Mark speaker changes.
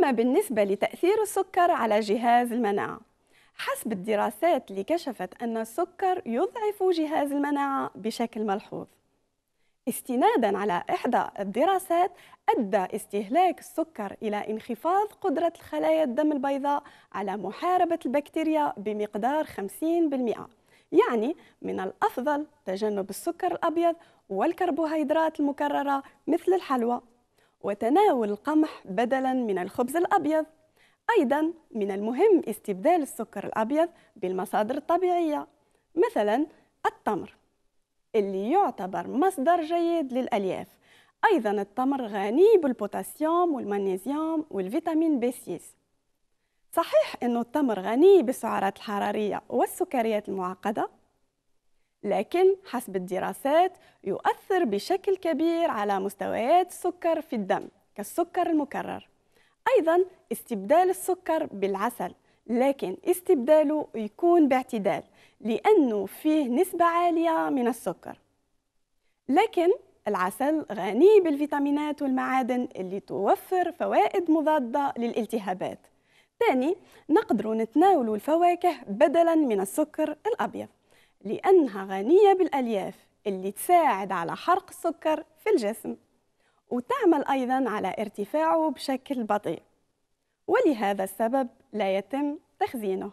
Speaker 1: أما بالنسبة لتأثير السكر على جهاز المناعة حسب الدراسات اللي كشفت أن السكر يضعف جهاز المناعة بشكل ملحوظ استنادا على إحدى الدراسات أدى استهلاك السكر إلى انخفاض قدرة الخلايا الدم البيضاء على محاربة البكتيريا بمقدار 50% يعني من الأفضل تجنب السكر الأبيض والكربوهيدرات المكررة مثل الحلوى وتناول القمح بدلا من الخبز الأبيض أيضا من المهم استبدال السكر الأبيض بالمصادر الطبيعية مثلا التمر اللي يعتبر مصدر جيد للألياف أيضا التمر غني بالبوتاسيوم والمغنيسيوم والفيتامين بي 6 صحيح أنه التمر غني بالسعرات الحرارية والسكريات المعقدة لكن حسب الدراسات يؤثر بشكل كبير على مستويات السكر في الدم كالسكر المكرر أيضا استبدال السكر بالعسل لكن استبداله يكون باعتدال لأنه فيه نسبة عالية من السكر لكن العسل غني بالفيتامينات والمعادن اللي توفر فوائد مضادة للالتهابات ثاني نقدر نتناول الفواكه بدلا من السكر الأبيض لأنها غنية بالألياف اللي تساعد على حرق السكر في الجسم وتعمل أيضا على ارتفاعه بشكل بطيء ولهذا السبب لا يتم تخزينه